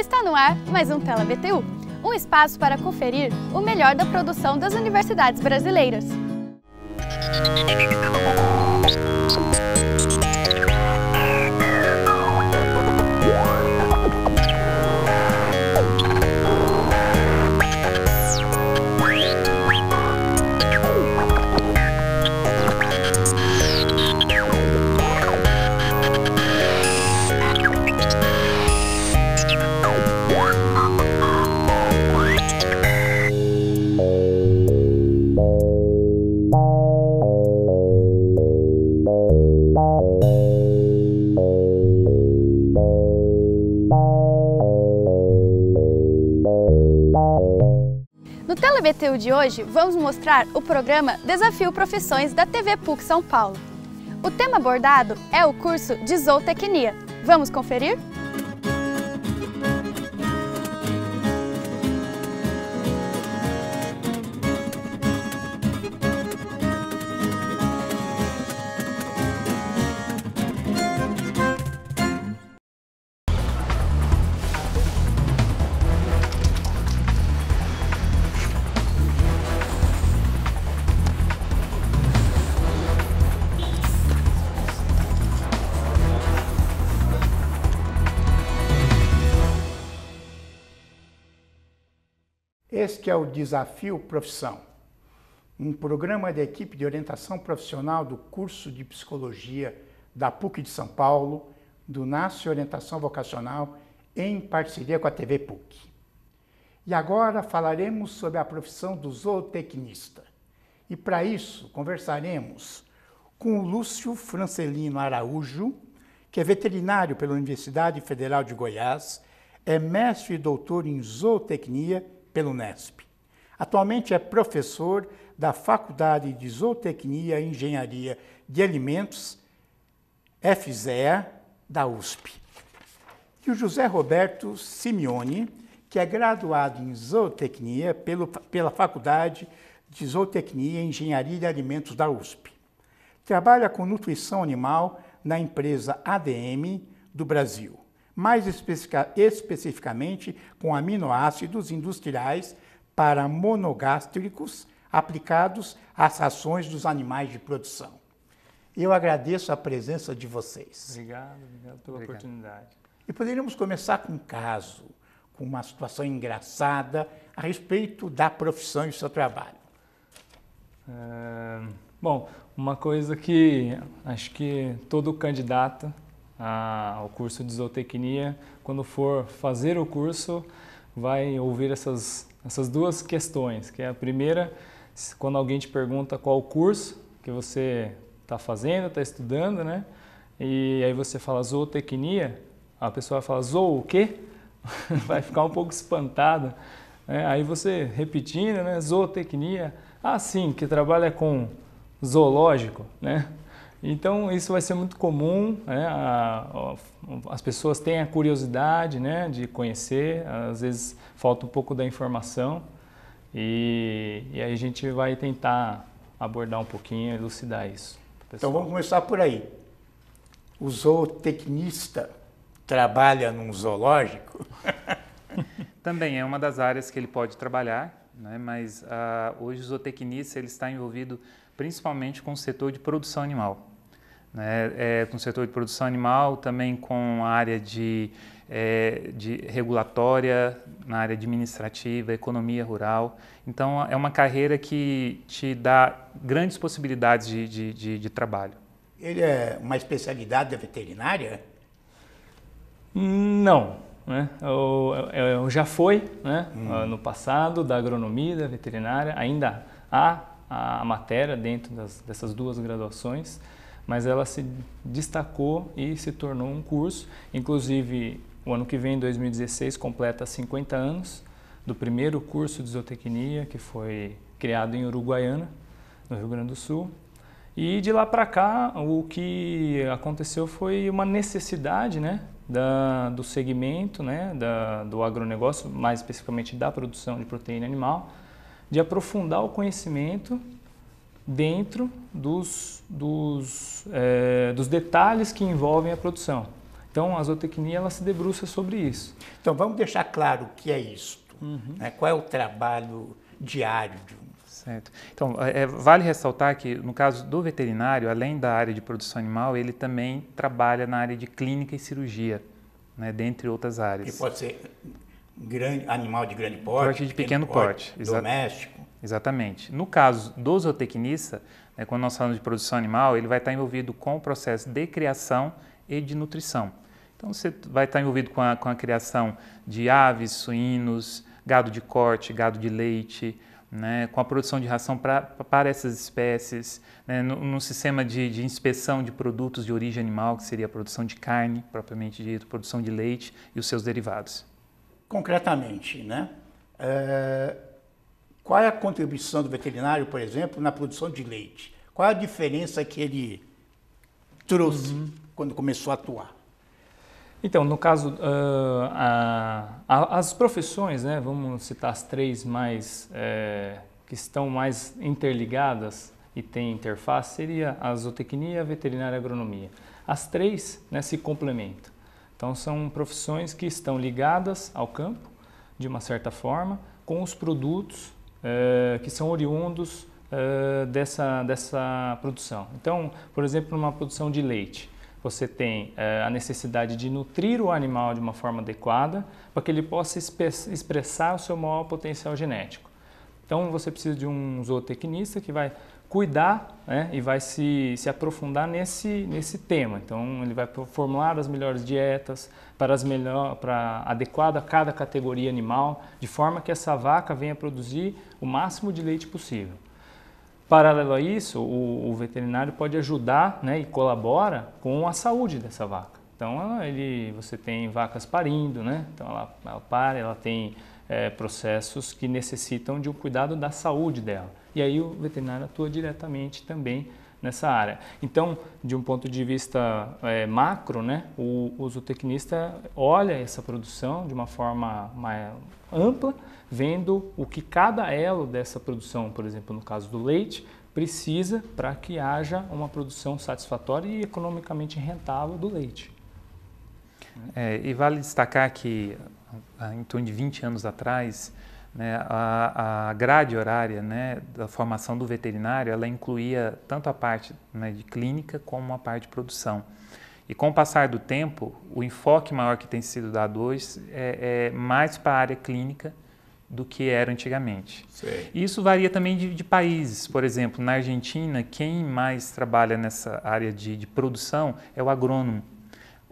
Está no ar mais um Tela BTU, um espaço para conferir o melhor da produção das universidades brasileiras. IBTU de hoje, vamos mostrar o programa Desafio Profissões da TV PUC São Paulo. O tema abordado é o curso de Zootecnia. Vamos conferir? que é o Desafio Profissão, um programa da equipe de orientação profissional do curso de Psicologia da PUC de São Paulo, do NASCE Orientação Vocacional, em parceria com a TV PUC. E agora falaremos sobre a profissão do zootecnista. E para isso, conversaremos com o Lúcio Francelino Araújo, que é veterinário pela Universidade Federal de Goiás, é mestre e doutor em zootecnia pelo NESP. Atualmente é professor da Faculdade de Zootecnia e Engenharia de Alimentos, FZEA, da USP. E o José Roberto Simeone, que é graduado em Zootecnia pelo, pela Faculdade de Zootecnia e Engenharia de Alimentos da USP. Trabalha com nutrição animal na empresa ADM do Brasil mais especificamente com aminoácidos industriais para monogástricos aplicados às rações dos animais de produção. Eu agradeço a presença de vocês. Obrigado, obrigado pela obrigado. oportunidade. E poderíamos começar com um caso, com uma situação engraçada a respeito da profissão e do seu trabalho. É, bom, uma coisa que acho que todo candidato a, ao curso de zootecnia, quando for fazer o curso, vai ouvir essas, essas duas questões, que é a primeira, quando alguém te pergunta qual o curso que você está fazendo, está estudando, né? E aí você fala zootecnia, a pessoa fala zoo o quê? vai ficar um pouco espantada. Né? Aí você repetindo, né? Zootecnia, ah sim, que trabalha com zoológico, né? Então isso vai ser muito comum, né? as pessoas têm a curiosidade né? de conhecer, às vezes falta um pouco da informação e, e aí a gente vai tentar abordar um pouquinho, elucidar isso. Então vamos começar por aí. O zootecnista trabalha num zoológico? Também é uma das áreas que ele pode trabalhar, né? mas uh, hoje o zootecnista ele está envolvido principalmente com o setor de produção animal né? É, é, com o setor de produção animal, também com a área de, é, de regulatória, na área administrativa, economia rural. Então, é uma carreira que te dá grandes possibilidades de, de, de, de trabalho. Ele é uma especialidade da veterinária? Não. Né? Eu, eu, eu já foi né? Hum. Ah, no passado da agronomia, da veterinária, ainda há a, matéria dentro das, dessas duas graduações mas ela se destacou e se tornou um curso. Inclusive, o ano que vem, 2016, completa 50 anos do primeiro curso de zootecnia que foi criado em Uruguaiana, no Rio Grande do Sul. E de lá para cá, o que aconteceu foi uma necessidade né, da, do segmento, né, da, do agronegócio, mais especificamente da produção de proteína animal, de aprofundar o conhecimento dentro dos, dos, é, dos detalhes que envolvem a produção. Então, a zootecnia ela se debruça sobre isso. Então, vamos deixar claro o que é isto. Uhum. Né? Qual é o trabalho diário de um Certo. Então, é, é, vale ressaltar que, no caso do veterinário, além da área de produção animal, ele também trabalha na área de clínica e cirurgia, né, dentre outras áreas. Que pode ser grande, animal de grande porte, porte de pequeno, pequeno porte, porte doméstico, Exatamente. No caso do zootecnista, né, quando nós falamos de produção animal, ele vai estar envolvido com o processo de criação e de nutrição. Então você vai estar envolvido com a, com a criação de aves, suínos, gado de corte, gado de leite, né, com a produção de ração para essas espécies, né, sistema de, de, inspeção de produtos de origem animal, que seria a produção de carne, propriamente dito, produção de leite e os seus derivados. Concretamente, né? É qual é a contribuição do veterinário, por exemplo, na produção de leite? Qual é a diferença que ele trouxe uhum. quando começou a atuar? Então, no caso, uh, a, a, as profissões, né, vamos citar as três mais é, que estão mais interligadas e têm interface, seria a zootecnia, a veterinária e a agronomia. As três né, se complementam. Então, são profissões que estão ligadas ao campo, de uma certa forma, com os produtos eh, que são oriundos eh, dessa, dessa produção. Então, por exemplo, numa produção de leite, você tem eh, a necessidade de nutrir o animal de uma forma adequada para que ele possa expressar o seu maior potencial genético. Então, você precisa de um zootecnista que vai cuidar né, e vai se, se aprofundar nesse, nesse tema. Então, ele vai formular as melhores dietas para as melhor, para adequado a cada categoria animal, de forma que essa vaca venha produzir o máximo de leite possível. Paralelo a isso, o, o veterinário pode ajudar né, e colabora com a saúde dessa vaca. Então, ele, você tem vacas parindo, né? então ela, ela para, ela tem é, processos que necessitam de um cuidado da saúde dela. E aí o veterinário atua diretamente também nessa área. Então, de um ponto de vista é, macro, né, o, zootecnista olha essa produção de uma forma mais ampla, vendo o que cada elo dessa produção, por exemplo, no caso do leite, precisa para que haja uma produção satisfatória e economicamente rentável do leite. É, e vale destacar que, em torno de 20 anos atrás, né, a, a grade horária né, da formação do veterinário, ela incluía tanto a parte né, de clínica como a parte de produção. E com o passar do tempo, o enfoque maior que tem sido dado hoje é, é mais para a área clínica do que era antigamente. Sei. E isso varia também de, de, países. Por exemplo, na Argentina, quem mais trabalha nessa área de, de produção é o agrônomo.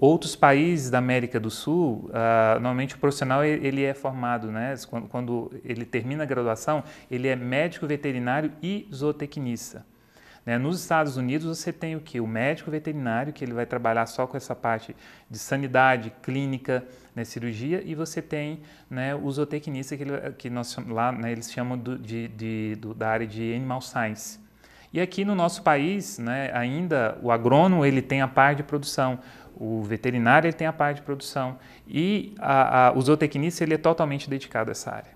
Outros países da América do Sul, uh, normalmente o profissional ele é formado, né? Quando, quando, ele termina a graduação, ele é médico veterinário e zootecnista. Né? Nos Estados Unidos você tem o que? O médico veterinário, que ele vai trabalhar só com essa parte de sanidade, clínica, né? cirurgia, e você tem né, o zootecnista, que, ele, que nós, lá né, eles chamam do, de, de, do, da área de animal science. E aqui no nosso país, né, ainda o agrônomo ele tem a parte de produção, o veterinário ele tem a parte de produção e a, a, o zootecnista ele é totalmente dedicado a essa área.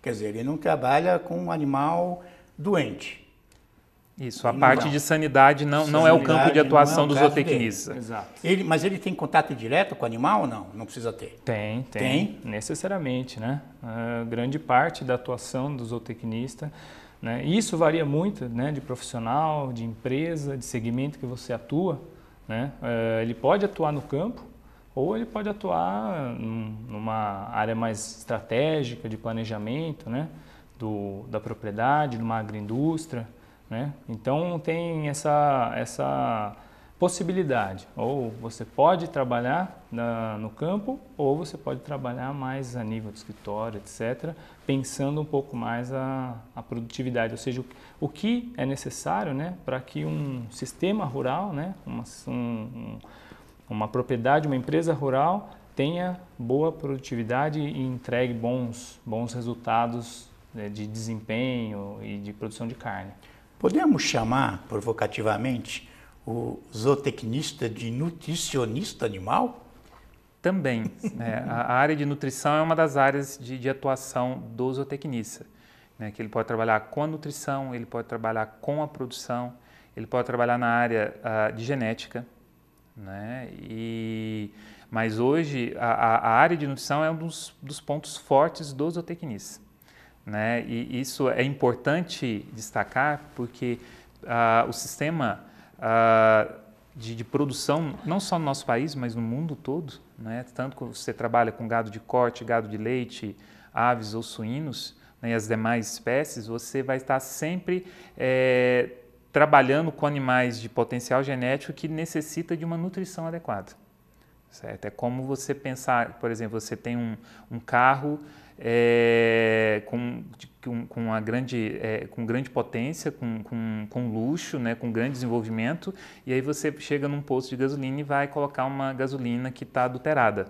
Quer dizer, ele não trabalha com um animal doente. Isso, a parte de sanidade não, sanidade não é o campo de é atuação é do zootecnista. Exato. Ele, mas ele tem contato direto com o animal ou não? Não precisa ter? Tem, tem. tem? Necessariamente, né? A ah, grande parte da atuação do zootecnista né? Isso varia muito né, de profissional, de empresa, de segmento que você atua. Né? Eh, ele pode atuar no campo ou ele pode atuar numa área mais estratégica de planejamento né? Do, da propriedade, numa agroindústria. Né? Então tem essa, essa possibilidade. Ou você pode trabalhar na, no campo, ou você pode trabalhar mais a nível de escritório, etc., pensando um pouco mais a, a produtividade, ou seja, o, o, que é necessário né, para que um sistema rural, né, uma, um, uma propriedade, uma empresa rural, tenha boa produtividade e entregue bons, bons resultados né, de desempenho e de produção de carne. Podemos chamar, provocativamente, o zootecnista de nutricionista animal? Também. Né? A área de nutrição é uma das áreas de, de atuação do zootecnista. Né? Que ele pode trabalhar com a nutrição, ele pode trabalhar com a produção, ele pode trabalhar na área uh, de genética. Né? E, mas hoje a, a, área de nutrição é um dos, dos pontos fortes do zootecnista. Né? E isso é importante destacar porque uh, o sistema uh, de, de, produção, não só no nosso país, mas no mundo todo. Né? Tanto que você trabalha com gado de corte, gado de leite, aves ou suínos né? e as demais espécies, você vai estar sempre é, trabalhando com animais de potencial genético que necessita de uma nutrição adequada. Certo? É como você pensar, por exemplo, você tem um, um carro é, com, com, uma grande, é, com grande potência, com, com, com luxo, né, com grande desenvolvimento, e aí você chega num posto de gasolina e vai colocar uma gasolina que está adulterada.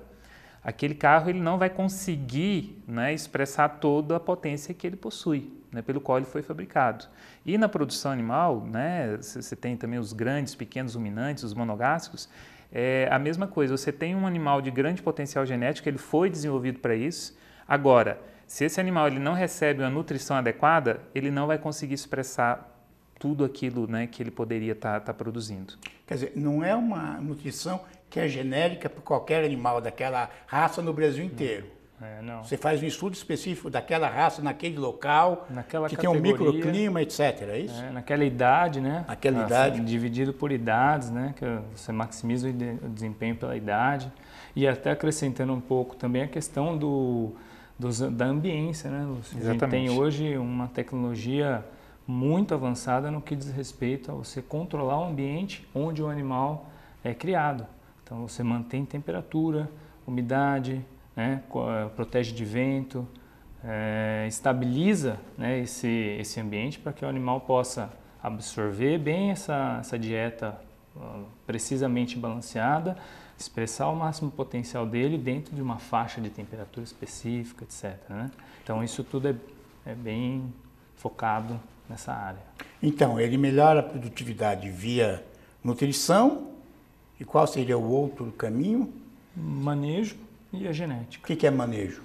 Aquele carro ele não vai conseguir né, expressar toda a potência que ele possui, né, pelo qual ele foi fabricado. E na produção animal, né, você tem também os grandes, pequenos ruminantes, os monogástricos, é a mesma coisa. Você tem um animal de grande potencial genético, ele foi desenvolvido para isso, Agora, se esse animal ele não recebe uma nutrição adequada, ele não vai conseguir expressar tudo aquilo né, que ele poderia estar tá, tá produzindo. Quer dizer, não é uma nutrição que é genérica para qualquer animal daquela raça no Brasil inteiro. É, Você faz um estudo específico daquela raça, naquele local, naquela que tem um microclima, etc. É isso? É, naquela idade, né? Naquela tá idade. Dividido por idades, né? Que você maximiza o desempenho pela idade. E até acrescentando um pouco também a questão do, dos, da ambiência, né, Lúcio? Exatamente. A gente tem hoje uma tecnologia muito avançada no que diz respeito a você controlar o ambiente onde o animal é criado. Então você mantém temperatura, umidade, né, eh, protege de vento, é, estabiliza né, esse, esse ambiente para que o animal possa absorver bem essa, essa dieta ah, precisamente balanceada expressar o máximo potencial dele dentro de uma faixa de temperatura específica, etc. Né? Então isso tudo é, é bem focado nessa área. Então, ele melhora a produtividade via nutrição e qual seria o outro caminho? Manejo e a genética. O que, que é manejo?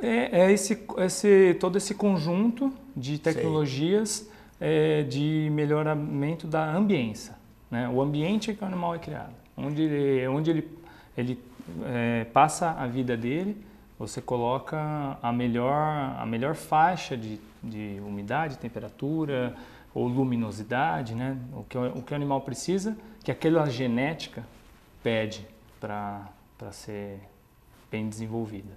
É, é esse, esse, todo esse conjunto de tecnologias é, de melhoramento da ambiência. Né? O ambiente em que o animal é criado onde ele, onde ele, ele é, passa a vida dele, você coloca a melhor, a melhor faixa de, de umidade, temperatura ou luminosidade, né? o, que, o que o animal precisa, que aquela genética pede para ser bem desenvolvida.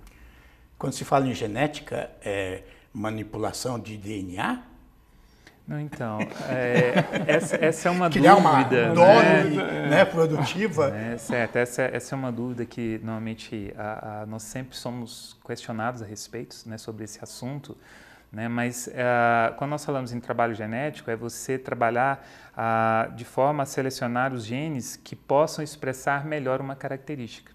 Quando se fala em genética, é manipulação de DNA? Não, então, é, essa, essa, é uma é dúvida. Uma né? dose né? né? produtiva. É, certo, é, essa, essa é uma dúvida que normalmente a, a, nós sempre somos questionados a respeito né, sobre esse assunto. Né? Mas a, é, quando nós falamos em trabalho genético, é você trabalhar ah, de forma a selecionar os genes que possam expressar melhor uma característica.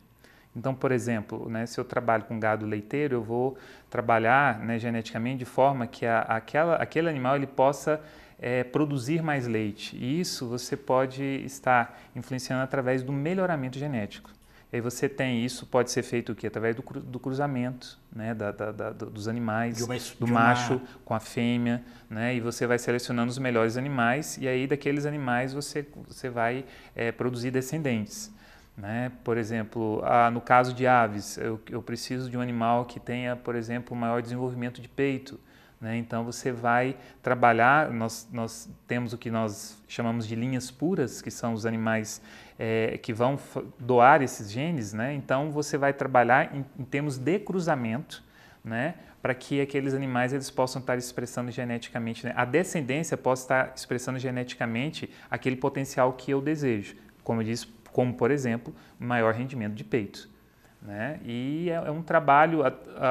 Então, por exemplo, né, se eu trabalho com gado leiteiro, eu vou trabalhar né, geneticamente de forma que a, aquela, aquele animal ele possa é, produzir mais leite. E isso você pode estar influenciando através do melhoramento genético. E aí você tem isso, pode ser feito o quê? Através do, cru, do cruzamento né? da, da, da, dos animais, uma, do macho uma... com a fêmea, né? e você vai selecionando os melhores animais, e aí daqueles animais você, você vai é, produzir descendentes. Né? Por exemplo, no caso de aves, eu, eu, preciso de um animal que tenha, por exemplo, maior desenvolvimento de peito. Né? Então você vai trabalhar, nós, nós, temos o que nós chamamos de linhas puras, que são os animais é, que vão doar esses genes. Né? Então você vai trabalhar em, em termos de cruzamento, né, para que aqueles animais eles possam estar expressando geneticamente, né? a descendência possa estar expressando geneticamente aquele potencial que eu desejo. Como eu disse, como, por exemplo, maior rendimento de peito. Né? E é, é, um trabalho,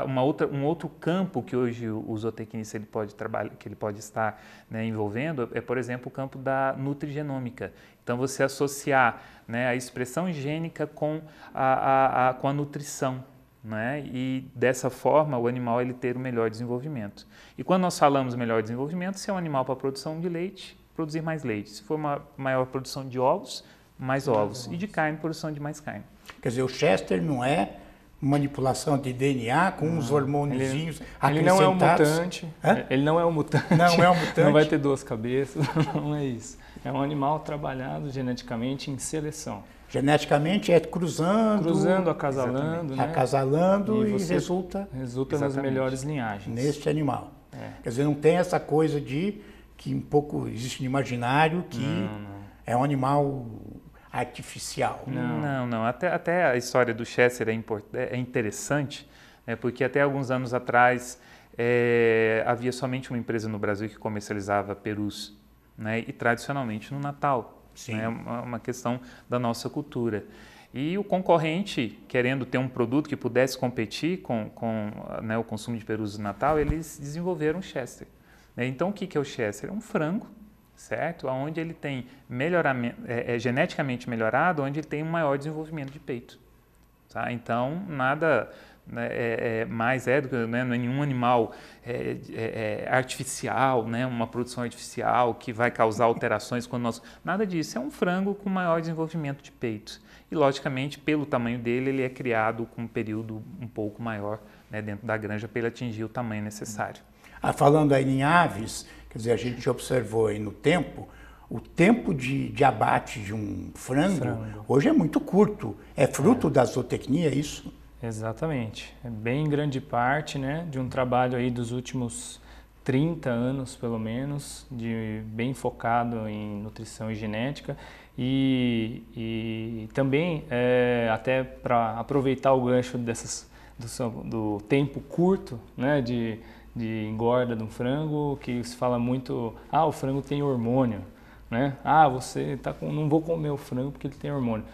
uma outra, um outro campo que hoje o zootecnista ele pode trabalhar, que ele pode estar né, envolvendo é, por exemplo, o campo da nutrigenômica. Então, você associar né, a expressão higiênica com a, a, a com a nutrição. Né? E dessa forma o animal ele ter o um melhor desenvolvimento. E quando nós falamos melhor desenvolvimento, se é um animal para produção de leite, produzir mais leite. Se for uma maior produção de ovos, mais ovos. E de carne, produção de mais carne. Quer dizer, o Chester não é manipulação de DNA com uns hormôniozinhos ele, ele não é um mutante. Hã? É, ele não é um mutante. Não é um mutante. Não vai ter duas cabeças, não é isso. É um animal trabalhado geneticamente em seleção. Geneticamente é cruzando. Cruzando, acasalando, né? Acasalando e, e resulta. Resulta nas melhores linhagens. Neste animal. É. Quer dizer, não tem essa coisa de que um pouco existe no imaginário que não, não. é um animal artificial. Não, não, não. Até, até a história do Chester é, import, é, é interessante, né, porque até alguns anos atrás é, havia somente uma empresa no Brasil que comercializava perus, né, e tradicionalmente no Natal. É né, uma, uma questão da nossa cultura. E o concorrente, querendo ter um produto que pudesse competir com, com né, o consumo de perus no Natal, eles desenvolveram o Chester. Né, então, o que é o Chester? É um frango certo? Onde ele tem melhoramento, é, é, geneticamente melhorado, onde ele tem um maior desenvolvimento de peito. Tá? Então, nada né, é, é mais é do que né, nenhum animal é, é, artificial, né, uma produção artificial que vai causar alterações quando nós... Nada disso, é um frango com maior desenvolvimento de peito. E, logicamente, pelo tamanho dele, ele é criado com um período um pouco maior né, dentro da granja para ele atingir o tamanho necessário. Ah, falando aí em aves, Quer dizer, a gente observou aí no tempo, o tempo de, de abate de um frango, frango, hoje é muito curto. É fruto é. da zootecnia é isso? Exatamente. É bem grande parte né, de um trabalho aí dos últimos 30 anos, pelo menos, de bem focado em nutrição e genética. E, e também, é, até para aproveitar o gancho dessas, do, do tempo curto né, de de engorda de um frango, que se fala muito, ah, o frango tem hormônio, né? Ah, você tá com, não vou comer o frango porque ele tem hormônio.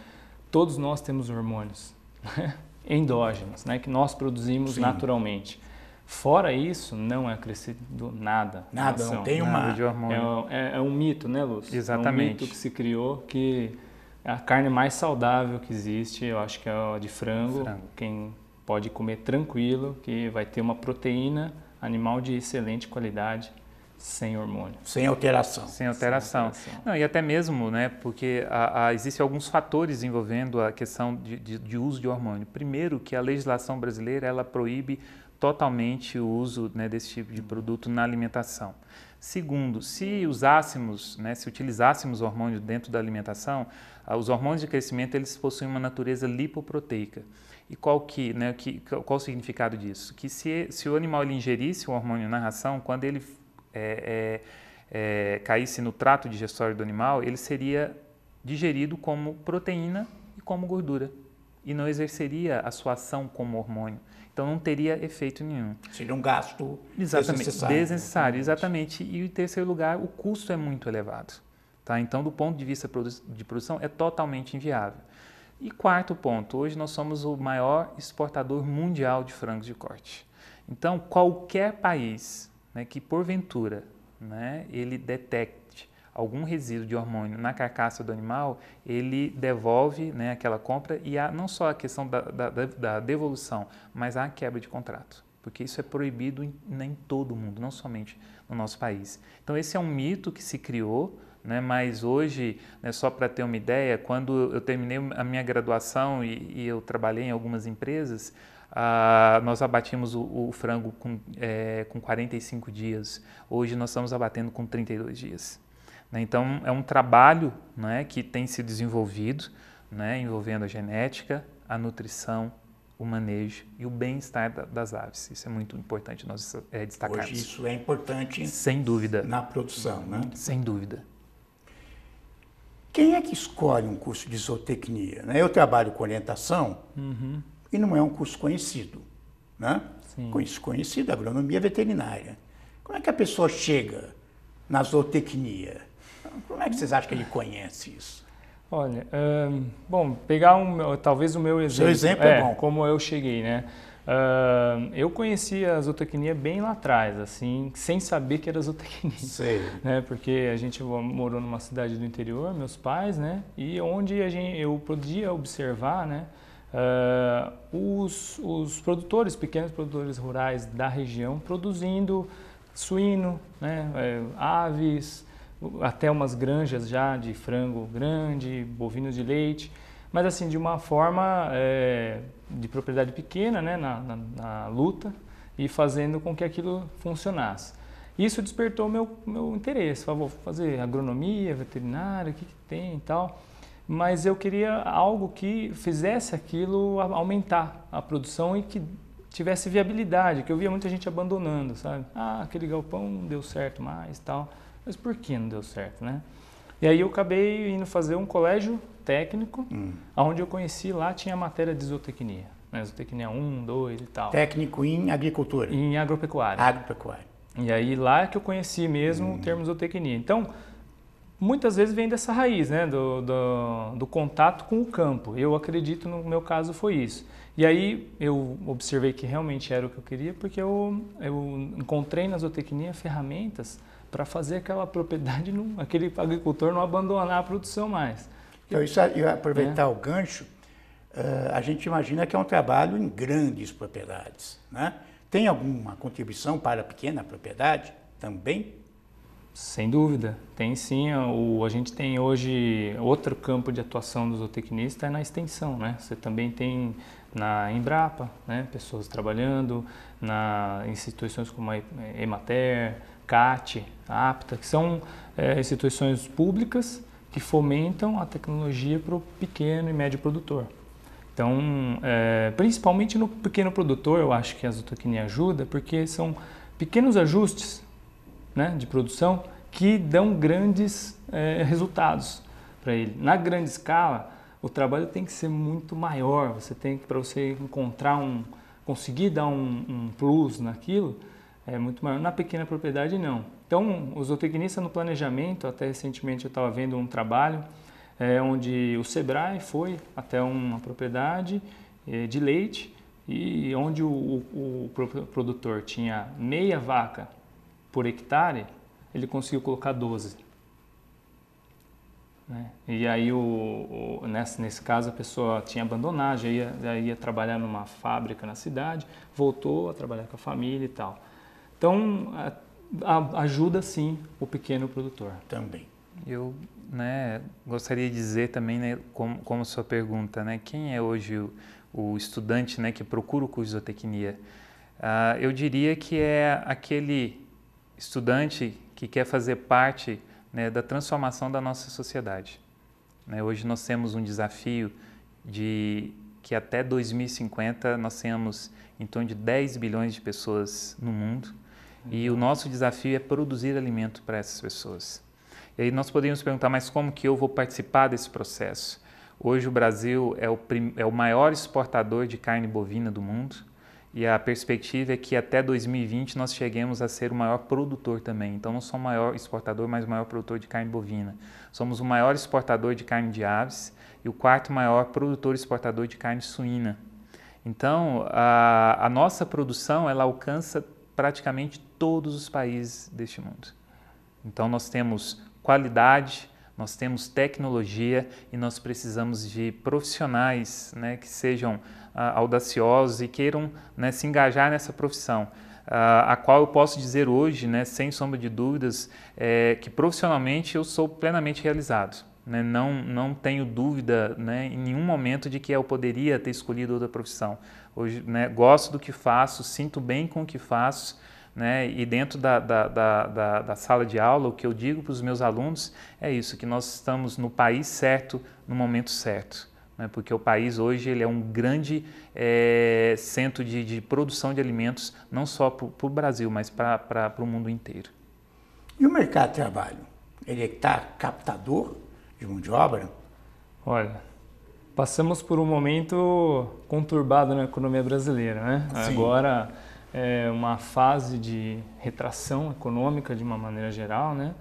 Todos nós temos hormônios né? endógenos, né? Que nós produzimos Sim. naturalmente. Fora isso, não é crescido nada. Nada, não tem uma. De hormônio. É, é, é, um mito, né, Lúcio? Exatamente. É um mito que se criou que a carne mais saudável que existe, eu acho que é a de frango. frango. Quem pode comer tranquilo, que vai ter uma proteína animal de excelente qualidade, sem hormônio. Sem alteração. Sem alteração. Sem alteração. Não, e até mesmo, né, porque a, existem alguns fatores envolvendo a questão de, de, de, uso de hormônio. Primeiro, que a legislação brasileira ela proíbe totalmente o uso né, desse tipo de produto na alimentação. Segundo, se usássemos, né, se utilizássemos hormônio dentro da alimentação, ah, os hormônios de crescimento eles possuem uma natureza lipoproteica. E qual que, né, que qual o significado disso? Que se, se o animal ele ingerisse o hormônio na ração, quando ele é, é, é, caísse no trato digestório do animal, ele seria digerido como proteína e como gordura e não exerceria a sua ação como hormônio. Então não teria efeito nenhum. Seria um gasto exatamente, desnecessário. Né? Desnecessário, exatamente. E em terceiro lugar, o custo é muito elevado. Tá? Então, do ponto de vista de produção, é totalmente inviável. E quarto ponto, hoje nós somos o maior exportador mundial de frangos de corte. Então, qualquer país né, que porventura né, ele detecte algum resíduo de hormônio na carcaça do animal, ele devolve né, aquela compra e há não só a questão da, da, da devolução, mas há a quebra de contrato porque isso é proibido em, em todo o mundo, não somente no nosso país. Então, esse é um mito que se criou né? Mas hoje, né, só para ter uma ideia, quando eu terminei a minha graduação e, e eu trabalhei em algumas empresas, ah, nós abatimos o, o frango com, é, com 45 dias. Hoje nós estamos abatendo com 32 dias. Né? Então é um trabalho né, que tem se desenvolvido, né, envolvendo a genética, a nutrição, o manejo e o bem-estar das aves. Isso é muito importante nós é, destacarmos. Hoje isso é importante. Sem dúvida. Na produção, né? Sem dúvida. Quem é que escolhe um curso de zootecnia? Né? Eu trabalho com orientação uhum. e não é um curso conhecido. Né? Curso conhecido, agronomia veterinária. Como é que a pessoa chega na zootecnia? Como é que vocês acham que ele conhece isso? Olha, hum, bom, pegar um, talvez o meu exemplo. Seu exemplo é, é bom. Como eu cheguei, né? Uh, eu conheci a zootecnia bem lá atrás, assim, sem saber que era zootecnia. Sei. Né? Porque a gente morou numa cidade do interior, meus pais, né? E onde a gente, eu podia observar, né? Uh, os, os produtores, pequenos produtores rurais da região produzindo suíno, né? É, aves, até umas granjas já de frango grande, bovinos de leite, mas assim, de uma forma eh, de propriedade pequena né, na, na, na luta e fazendo com que aquilo funcionasse. Isso despertou meu, meu interesse. Falei, vou fazer agronomia, veterinária, o que, que tem e tal. Mas eu queria algo que fizesse aquilo aumentar a produção e que tivesse viabilidade, que eu via muita gente abandonando, sabe? Ah, aquele galpão não deu certo mais tal. Mas por que não deu certo, né? E aí eu acabei indo fazer um colégio técnico, hum. onde eu conheci lá tinha matéria de zootecnia. Né? Zootecnia 1, 2 e tal. Técnico em agricultura? Em agropecuária. Agropecuária. E aí lá é que eu conheci mesmo hum. o termo zootecnia. Então, muitas vezes vem dessa raiz, né? Do, do, do, contato com o campo. Eu acredito, no meu caso, foi isso. E aí eu observei que realmente era o que eu queria, porque eu, eu encontrei na zootecnia ferramentas para fazer aquela propriedade, aquele agricultor não abandonar a produção mais. Então, isso, aproveitar é. o gancho, uh, a gente imagina que é um trabalho em grandes propriedades. Né? Tem alguma contribuição para a pequena propriedade também? Sem dúvida, tem sim. O, a gente tem hoje outro campo de atuação do zootecnista é na extensão, né? Você também tem na Embrapa, né? Pessoas trabalhando, na instituições como a Emater, CAT, APTA, que são é, instituições públicas que fomentam a tecnologia para o pequeno e médio produtor. Então, é, principalmente no pequeno produtor, eu acho que a zootecnia ajuda, porque são pequenos ajustes né, de produção que dão grandes é, resultados para ele. Na grande escala, o trabalho tem que ser muito maior. Você tem que, para você encontrar um, conseguir dar um, um, plus naquilo, é muito maior. Na pequena propriedade, não. Então, o zootecnista no planejamento, até recentemente eu estava vendo um trabalho é, onde o Sebrae foi até uma propriedade é, de leite e onde o, o, o, produtor tinha meia vaca por hectare, ele conseguiu colocar 12. Né? E aí, o, nesse, nesse, caso, a pessoa tinha abandonado, já ia, já ia trabalhar numa fábrica na cidade, voltou a trabalhar com a família e tal. Então, ajuda sim o pequeno produtor. Também. Eu né, gostaria de dizer também, né, como, como sua pergunta, né, quem é hoje o, o estudante né, que procura o curso de zootecnia? Uh, eu diria que é aquele estudante que quer fazer parte né, da transformação da nossa sociedade. Né, hoje nós temos um desafio de que até 2050 nós temos em torno de 10 bilhões de pessoas no mundo e o nosso desafio é produzir alimento para essas pessoas. E aí nós poderíamos perguntar, mas como que eu vou participar desse processo? Hoje o Brasil é o, é o maior exportador de carne bovina do mundo e a perspectiva é que até 2020 nós cheguemos a ser o maior produtor também. Então não só o maior exportador, mas o maior produtor de carne bovina. Somos o maior exportador de carne de aves e o quarto maior produtor exportador de carne suína. Então a, a nossa produção ela alcança praticamente todos os países deste mundo. Então nós temos qualidade, nós temos tecnologia e nós precisamos de profissionais né, que sejam ah, audaciosos e queiram né, se engajar nessa profissão. Ah, a qual eu posso dizer hoje, né, sem sombra de dúvidas, é, que profissionalmente eu sou plenamente realizado. Né? Não, não tenho dúvida né, em nenhum momento de que eu poderia ter escolhido outra profissão. Hoje, né, gosto do que faço, sinto bem com o que faço, né? E dentro da, da, da, da, sala de aula, o que eu digo para os meus alunos é isso, que nós estamos no país certo, no momento certo. Né? Porque o país hoje ele é um grande é, centro de, de, produção de alimentos, não só para o Brasil, mas para o mundo inteiro. E o mercado de trabalho? Ele é está captador de mão de obra? Olha, passamos por um momento conturbado na economia brasileira, né? Ah, sim. Agora é uma fase de retração econômica de uma maneira geral, né?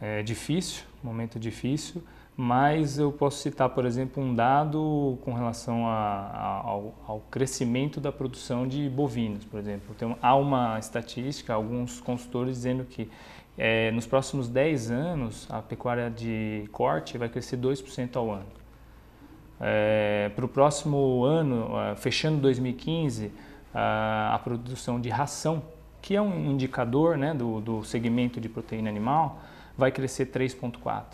É difícil, momento difícil, mas eu posso citar, por exemplo, um dado com relação a, a, ao, ao, crescimento da produção de bovinos, por exemplo. Tem, há uma estatística, alguns consultores dizendo que é, nos próximos 10 anos, a pecuária de corte vai crescer 2% ao ano. É, Para o próximo ano, é, fechando 2015, a, a, produção de ração, que é um indicador né, do, do segmento de proteína animal, vai crescer 3,4%.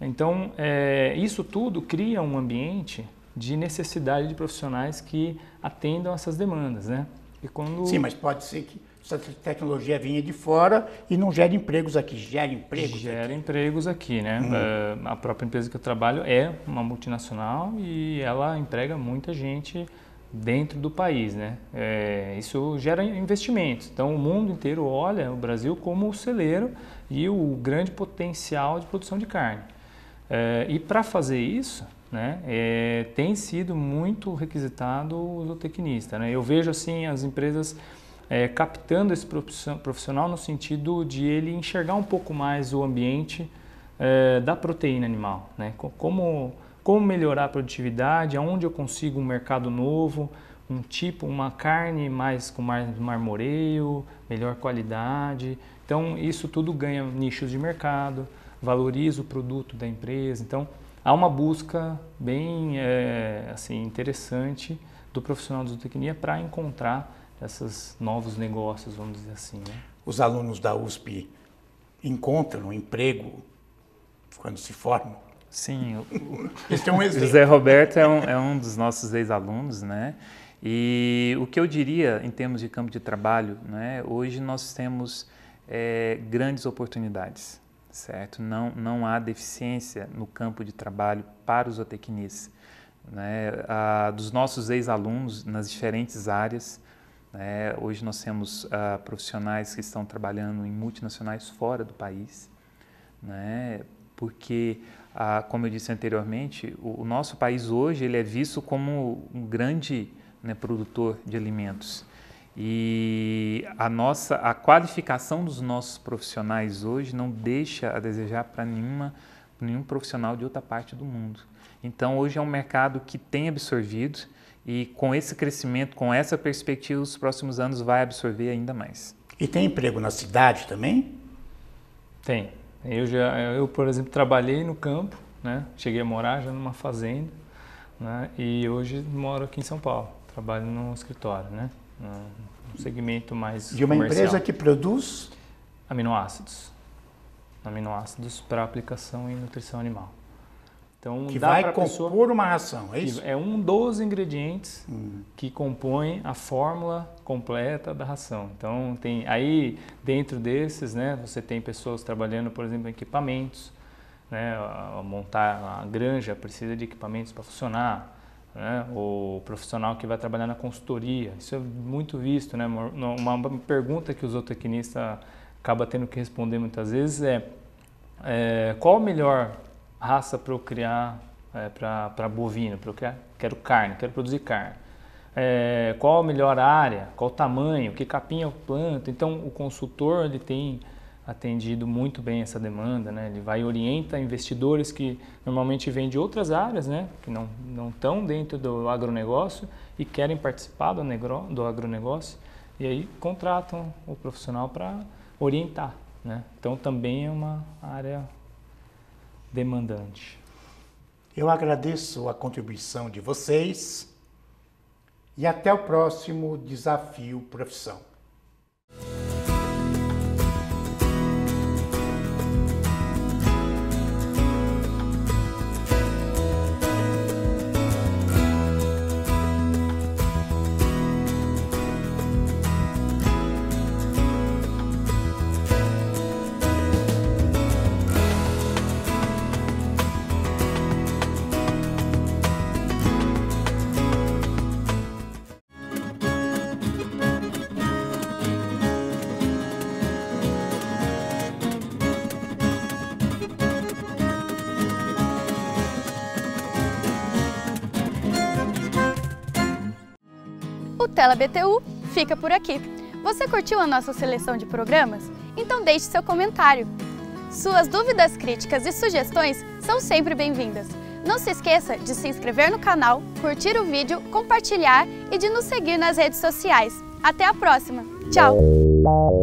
Então, é, isso tudo cria um ambiente de necessidade de profissionais que atendam essas demandas, né? E quando... Sim, mas pode ser que essa tecnologia é vinha de fora e não gera empregos aqui, gera empregos. Gera aqui. empregos aqui, né? Hum. a própria empresa que eu trabalho é uma multinacional e ela emprega muita gente dentro do país, né? É, isso gera investimentos. Então o mundo inteiro olha o Brasil como o celeiro e o grande potencial de produção de carne. É, e para fazer isso, né, é, tem sido muito requisitado o zootecnista. Né? Eu vejo assim as empresas é, captando esse profissional no sentido de ele enxergar um pouco mais o ambiente é, da proteína animal, né? Como, como melhorar a produtividade, aonde eu consigo um mercado novo, um tipo, uma carne mais com mais marmoreio, melhor qualidade. Então isso tudo ganha nichos de mercado, valoriza o produto da empresa. Então há uma busca bem é, assim interessante do profissional de zootecnia para encontrar esses novos negócios, vamos dizer assim. Né? Os alunos da USP encontram um emprego quando se formam? Sim. Esse é um exemplo. José Roberto é um, é um dos nossos ex-alunos, né? E o que eu diria em termos de campo de trabalho, né? Hoje nós temos é, grandes oportunidades, certo? Não, não há deficiência no campo de trabalho para os zootecnistas. Né? A, dos nossos ex-alunos nas diferentes áreas, né? Hoje nós temos uh, profissionais que estão trabalhando em multinacionais fora do país, né? porque, uh, como eu disse anteriormente, o, o, nosso país hoje ele é visto como um grande né, produtor de alimentos. E a nossa a qualificação dos nossos profissionais hoje não deixa a desejar para nenhuma nenhum profissional de outra parte do mundo. Então hoje é um mercado que tem absorvido, e com esse crescimento, com essa perspectiva, os próximos anos vai absorver ainda mais. E tem emprego na cidade também? Tem. Eu já, eu por exemplo trabalhei no campo, né? Cheguei a morar já numa fazenda, né? E hoje moro aqui em São Paulo, trabalho num escritório, né? Um segmento mais de uma comercial. empresa que produz aminoácidos, aminoácidos para aplicação em nutrição animal. Então, que dá vai compor pessoa, uma ração, é isso? É um dos ingredientes hum. que compõe a fórmula completa da ração. Então, tem aí dentro desses, né, você tem pessoas trabalhando, por exemplo, em equipamentos, né, a montar a granja precisa de equipamentos para funcionar, né, o profissional que vai trabalhar na consultoria. Isso é muito visto, né? Uma, uma pergunta que o zootecnista acaba tendo que responder muitas vezes é, é qual o melhor raça para eu criar é, para bovino, para eu criar, quero carne, quero produzir carne. É, qual a melhor área, qual o tamanho, que capim eu planto. Então o consultor ele tem atendido muito bem essa demanda, né? ele vai e orienta investidores que normalmente vêm de outras áreas, né? que não, não estão dentro do agronegócio e querem participar do, negro, do agronegócio e aí contratam o profissional para orientar. Né? Então também é uma área demandante. Eu agradeço a contribuição de vocês e até o próximo Desafio Profissão. Tela BTU fica por aqui. Você curtiu a nossa seleção de programas? Então deixe seu comentário. Suas dúvidas, críticas e sugestões são sempre bem-vindas. Não se esqueça de se inscrever no canal, curtir o vídeo, compartilhar e de nos seguir nas redes sociais. Até a próxima! Tchau!